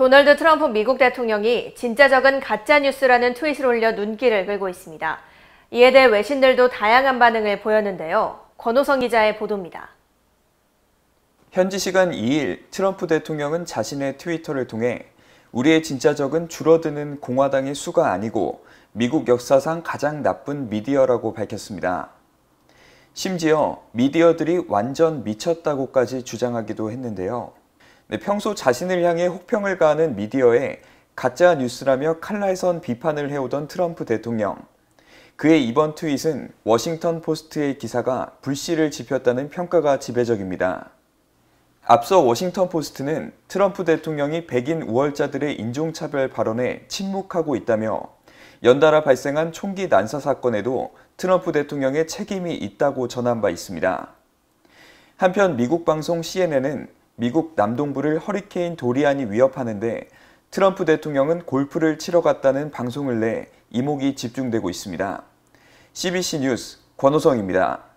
도널드 트럼프 미국 대통령이 진짜 적은 가짜 뉴스라는 트윗을 올려 눈길을 끌고 있습니다. 이에 대해 외신들도 다양한 반응을 보였는데요. 권호성 기자의 보도입니다. 현지 시간 2일 트럼프 대통령은 자신의 트위터를 통해 우리의 진짜 적은 줄어드는 공화당의 수가 아니고 미국 역사상 가장 나쁜 미디어라고 밝혔습니다. 심지어 미디어들이 완전 미쳤다고까지 주장하기도 했는데요. 네, 평소 자신을 향해 혹평을 가하는 미디어에 가짜 뉴스라며 칼날선 비판을 해오던 트럼프 대통령. 그의 이번 트윗은 워싱턴 포스트의 기사가 불씨를 지폈다는 평가가 지배적입니다. 앞서 워싱턴 포스트는 트럼프 대통령이 백인 우월자들의 인종차별 발언에 침묵하고 있다며 연달아 발생한 총기 난사 사건에도 트럼프 대통령의 책임이 있다고 전한 바 있습니다. 한편 미국 방송 CNN은 미국 남동부를 허리케인 도리안이 위협하는데 트럼프 대통령은 골프를 치러 갔다는 방송을 내 이목이 집중되고 있습니다. CBC 뉴스 권호성입니다.